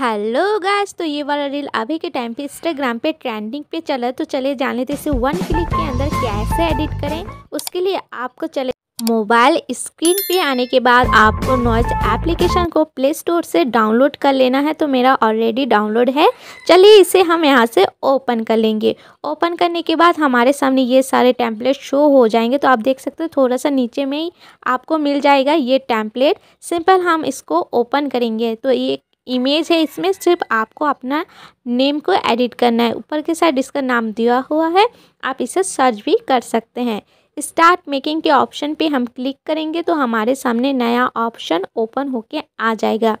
hello guys तो ये वाला रील अभी के टाइम पे इंस्टाग्राम पे ट्रेंडिंग पे चला तो चले जान लेते इसे वन क्लिक के अंदर कैसे एडिट करें उसके लिए आपको चले मोबाइल स्क्रीन पे आने के बाद आपको नॉइज एप्लीकेशन को प्ले स्टोर से डाउनलोड कर लेना है तो मेरा ऑलरेडी डाउनलोड है चलिए इसे हम यहाँ से ओपन कर लेंगे ओपन करने के बाद हमारे सामने ये सारे टैंपलेट शो हो जाएंगे तो आप देख सकते हो थोड़ा सा नीचे में ही आपको मिल जाएगा ये टैंपलेट सिंपल हम इसको ओपन करेंगे तो ये इमेज है इसमें सिर्फ आपको अपना नेम को एडिट करना है ऊपर के साइड इसका नाम दिया हुआ है आप इसे सर्च भी कर सकते हैं स्टार्ट मेकिंग के ऑप्शन पे हम क्लिक करेंगे तो हमारे सामने नया ऑप्शन ओपन होके आ जाएगा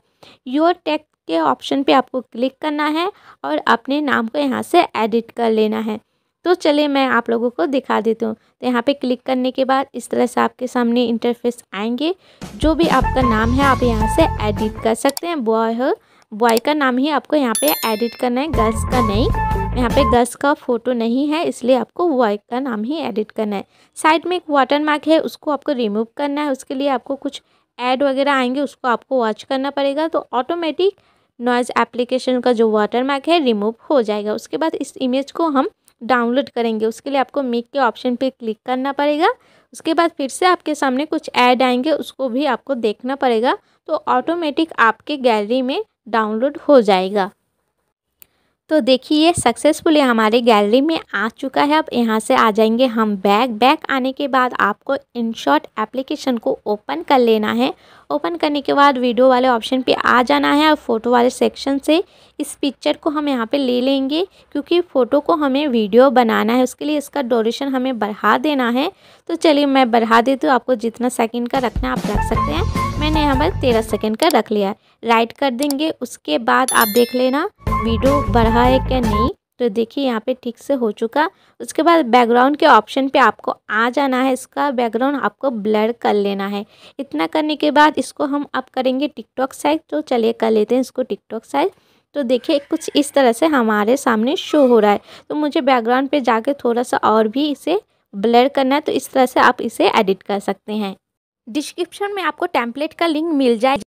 योर टेक्स के ऑप्शन पे आपको क्लिक करना है और अपने नाम को यहाँ से एडिट कर लेना है तो चलिए मैं आप लोगों को दिखा देती हूँ तो यहाँ पे क्लिक करने के बाद इस तरह से आपके सामने इंटरफेस आएंगे जो भी आपका नाम है आप यहाँ से एडिट कर सकते हैं बॉय हो बॉय का नाम ही आपको यहाँ पे एडिट करना है गर्ल्स का नहीं यहाँ पे गर्ल्स का फ़ोटो नहीं है इसलिए आपको बॉय का नाम ही एडिट करना है साइड में एक वाटर मार्क है उसको आपको रिमूव करना है उसके लिए आपको कुछ ऐड वगैरह आएंगे उसको आपको वॉच करना पड़ेगा तो ऑटोमेटिक नॉइज़ एप्लीकेशन का जो वाटर मार्क है रिमूव हो जाएगा उसके बाद इस इमेज को हम डाउनलोड करेंगे उसके लिए आपको मेक के ऑप्शन पे क्लिक करना पड़ेगा उसके बाद फिर से आपके सामने कुछ ऐड आएंगे उसको भी आपको देखना पड़ेगा तो ऑटोमेटिक आपके गैलरी में डाउनलोड हो जाएगा तो देखिए सक्सेसफुली हमारे गैलरी में आ चुका है अब यहाँ से आ जाएंगे हम बैक बैक आने के बाद आपको इनशॉट एप्लीकेशन को ओपन कर लेना है ओपन करने के बाद वीडियो वाले ऑप्शन पे आ जाना है और फ़ोटो वाले सेक्शन से इस पिक्चर को हम यहाँ पे ले लेंगे क्योंकि फ़ोटो को हमें वीडियो बनाना है उसके लिए इसका डोरेशन हमें बढ़ा देना है तो चलिए मैं बढ़ा देती हूँ आपको जितना सेकेंड का रखना आप रख सकते हैं मैंने यहाँ पर तेरह सेकेंड का रख लिया है राइट कर देंगे उसके बाद आप देख लेना वीडियो बढ़ा है क्या नहीं तो देखिए यहाँ पे ठीक से हो चुका उसके बाद बैकग्राउंड के ऑप्शन पे आपको आ जाना है इसका बैकग्राउंड आपको ब्लर कर लेना है इतना करने के बाद इसको हम आप करेंगे टिकटॉक साइज तो चलिए कर लेते हैं इसको टिकटॉक साइज तो देखिए कुछ इस तरह से हमारे सामने शो हो रहा है तो मुझे बैकग्राउंड पे जाके थोड़ा सा और भी इसे ब्लर करना है तो इस तरह से आप इसे एडिट कर सकते हैं डिस्क्रिप्शन में आपको टैंपलेट का लिंक मिल जाए